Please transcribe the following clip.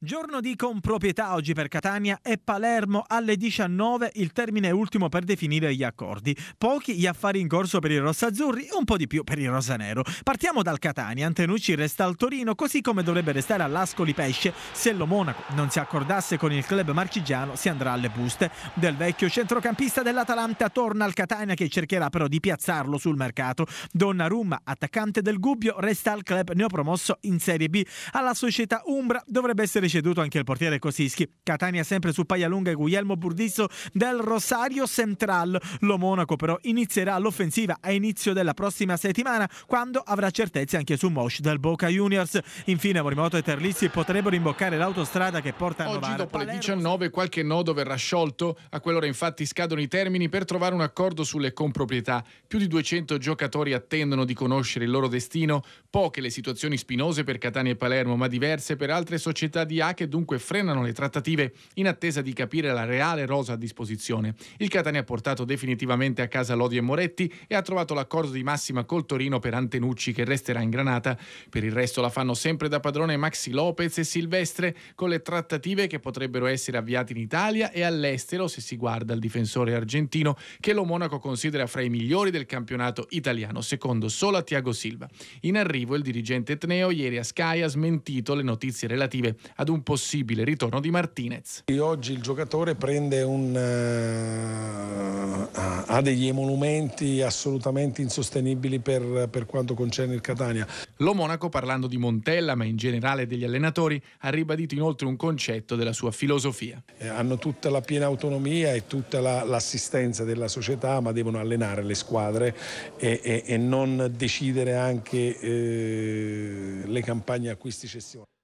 Giorno di comproprietà oggi per Catania e Palermo alle 19, il termine ultimo per definire gli accordi. Pochi gli affari in corso per i rossazzurri e un po' di più per il rosanero. Partiamo dal Catania, Antenucci resta al Torino, così come dovrebbe restare all'Ascoli Pesce. Se lo Monaco non si accordasse con il club marcigiano, si andrà alle buste. Del vecchio centrocampista dell'Atalanta torna al Catania che cercherà però di piazzarlo sul mercato. Donnarumma, attaccante del Gubbio, resta al club neopromosso in Serie B. Alla società Umbra dovrebbe essere ricevuto anche il portiere Kosischi. Catania sempre su Paialunga e Guglielmo Burdizzo del Rosario Central. Lo Monaco però inizierà l'offensiva a inizio della prossima settimana quando avrà certezze anche su Mosh del Boca Juniors. Infine Morimoto e Terlizzi potrebbero imboccare l'autostrada che porta a Novara. Oggi dopo le 19 qualche nodo verrà sciolto. A quell'ora infatti scadono i termini per trovare un accordo sulle comproprietà. Più di 200 giocatori attendono di conoscere il loro destino. Poche le situazioni spinose per Catania e Palermo ma diverse per altre società di Serie che dunque frenano le trattative in attesa di capire la reale rosa a disposizione. Il Catania ha portato definitivamente a casa Lodi e Moretti e ha trovato l'accordo di massima col Torino per Antenucci che resterà in Granata. Per il resto la fanno sempre da padrone Maxi Lopez e Silvestre con le trattative che potrebbero essere avviate in Italia e all'estero se si guarda il difensore argentino che lo Monaco considera fra i migliori del campionato italiano, secondo solo a Tiago Silva. In arrivo il dirigente etneo ieri a Sky ha smentito le notizie relative ad ad un possibile ritorno di Martinez. E oggi il giocatore prende un, uh, ha degli emolumenti assolutamente insostenibili per, per quanto concerne il Catania. Lo Monaco, parlando di Montella, ma in generale degli allenatori, ha ribadito inoltre un concetto della sua filosofia. Eh, hanno tutta la piena autonomia e tutta la, l'assistenza della società, ma devono allenare le squadre e, e, e non decidere anche eh, le campagne acquisti cessioni.